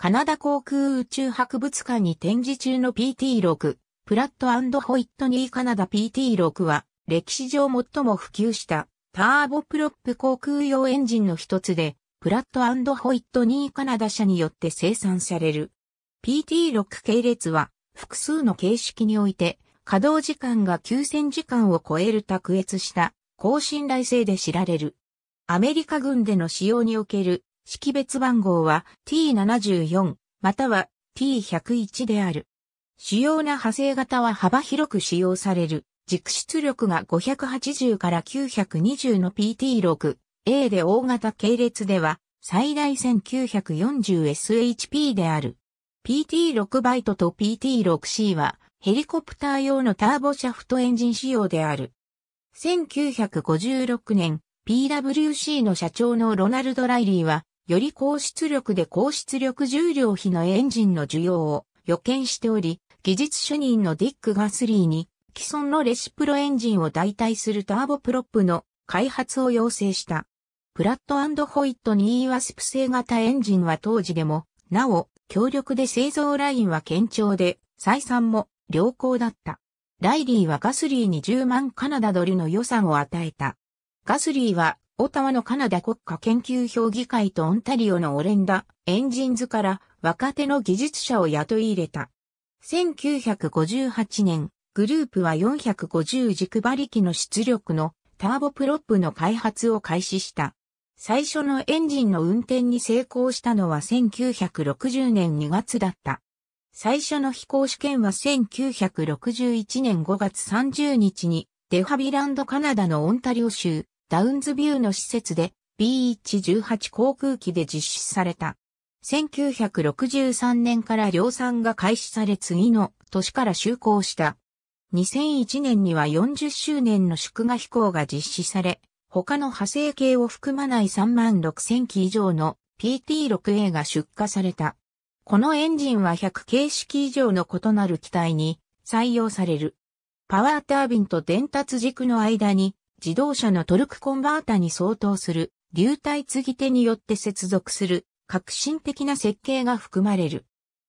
カナダ航空宇宙博物館に展示中の PT6、プラットホイットニーカナダ PT6 は、歴史上最も普及したターボプロップ航空用エンジンの一つで、プラットホイットニーカナダ社によって生産される。PT6 系列は複数の形式において稼働時間が9000時間を超える卓越した高信頼性で知られる。アメリカ軍での使用における識別番号は T74 または T101 である。主要な派生型は幅広く使用される。軸出力が580から920の PT6、A で大型系列では最大 1940SHP である。PT6 バイトと PT6C はヘリコプター用のターボシャフトエンジン仕様である。1956年 PWC の社長のロナルド・ライリーはより高出力で高出力重量比のエンジンの需要を予見しており、技術主任のディック・ガスリーに既存のレシプロエンジンを代替するターボプロップの開発を要請した。プラットホイットに e ワスプ製型エンジンは当時でも、なお、強力で製造ラインは堅調で、採算も良好だった。ライリーはガスリーに10万カナダドルの予算を与えた。ガスリーはオタワのカナダ国家研究評議会とオンタリオのオレンダ、エンジンズから若手の技術者を雇い入れた。1958年、グループは450軸馬力の出力のターボプロップの開発を開始した。最初のエンジンの運転に成功したのは1960年2月だった。最初の飛行試験は1961年5月30日にデハビランドカナダのオンタリオ州ダウンズビューの施設で B118 航空機で実施された。1963年から量産が開始され次の年から就航した。2001年には40周年の祝賀飛行が実施され、他の派生系を含まない3万6000機以上の PT6A が出荷された。このエンジンは100形式以上の異なる機体に採用される。パワータービンと伝達軸の間に自動車のトルクコンバータに相当する流体継ぎ手によって接続する革新的な設計が含まれる。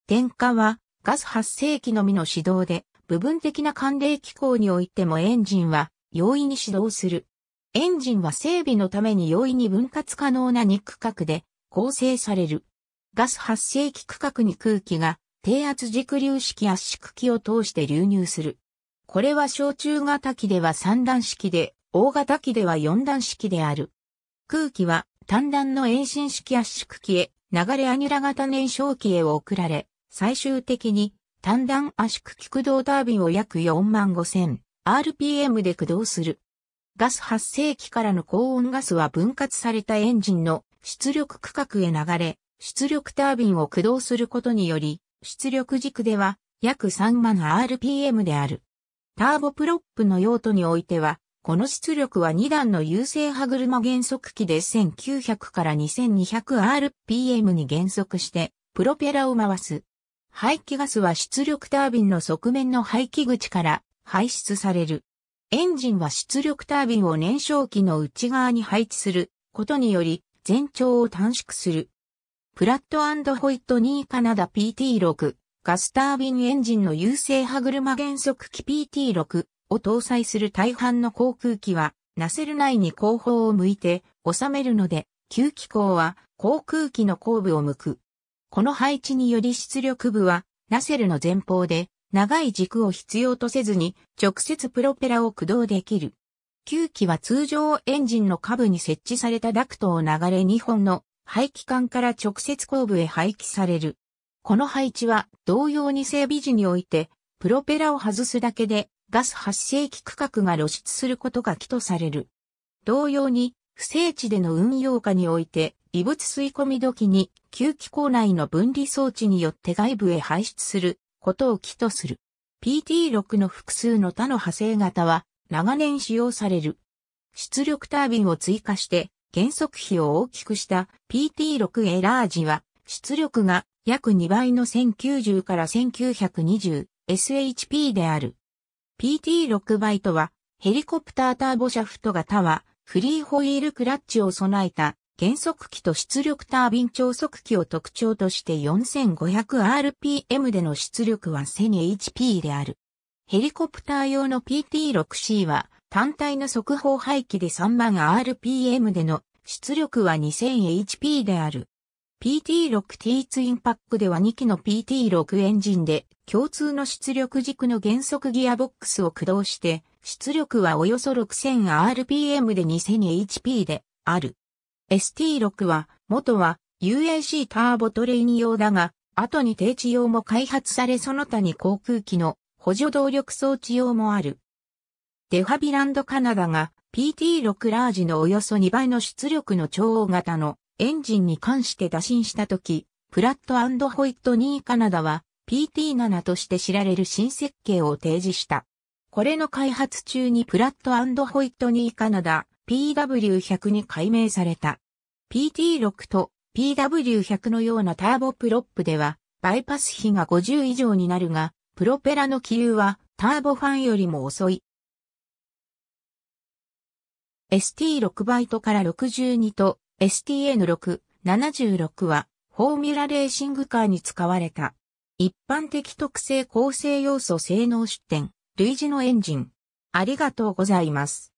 点火はガス発生器のみの始動で部分的な寒冷機構においてもエンジンは容易に始動する。エンジンは整備のために容易に分割可能な2区画で構成される。ガス発生器区画に空気が低圧軸流式圧縮機を通して流入する。これは小中型機では三段式で、大型機では4段式である。空気は単段の遠心式圧縮機へ、流れアニュラ型燃焼機へ送られ、最終的に単段圧縮機駆動タービンを約4万5000 RPM で駆動する。ガス発生機からの高温ガスは分割されたエンジンの出力区画へ流れ、出力タービンを駆動することにより、出力軸では約3万 RPM である。ターボプロップの用途においては、この出力は2段の優勢歯車減速機で1900から 2200rpm に減速して、プロペラを回す。排気ガスは出力タービンの側面の排気口から排出される。エンジンは出力タービンを燃焼機の内側に配置することにより全長を短縮する。プラットホイット2カナダ PT6 ガスタービンエンジンの優勢歯車減速機 PT6 を搭載する大半の航空機は、ナセル内に後方を向いて収めるので、吸気口は航空機の後部を向く。この配置により出力部は、ナセルの前方で、長い軸を必要とせずに、直接プロペラを駆動できる。吸気は通常エンジンの下部に設置されたダクトを流れ2本の排気管から直接後部へ排気される。この配置は同様に整備時において、プロペラを外すだけでガス発生器区画が露出することが起とされる。同様に、不正地での運用下において、異物吸い込み時に、吸気口内の分離装置によって外部へ排出することを起とする。PT6 の複数の他の派生型は、長年使用される。出力タービンを追加して、減速比を大きくした PT6 エラージは、出力が約2倍の1090から 1920SHP である。PT6 倍とは、ヘリコプターターボシャフト型は、フリーホイールクラッチを備えた、減速機と出力タービン超速機を特徴として 4500rpm での出力は 1000hp である。ヘリコプター用の PT6C は、単体の速報排気で3万 rpm での出力は 2000hp である。PT6T ツインパックでは2機の PT6 エンジンで共通の出力軸の減速ギアボックスを駆動して、出力はおよそ 6000rpm で 2000hp である。ST6 は、元は UAC ターボトレイン用だが、後に定置用も開発されその他に航空機の補助動力装置用もある。デハビランドカナダが PT6 ラージのおよそ2倍の出力の超大型のエンジンに関して打診した時、プラットホイットニーカナダは PT7 として知られる新設計を提示した。これの開発中にプラットホイットニーカナダ PW100 に改名された。PT6 と PW100 のようなターボプロップではバイパス比が50以上になるが、プロペラの気流はターボファンよりも遅い。ST6 バイトから62と STN6、76は、フォーミュラレーシングカーに使われた。一般的特性構成要素性能出展、類似のエンジン。ありがとうございます。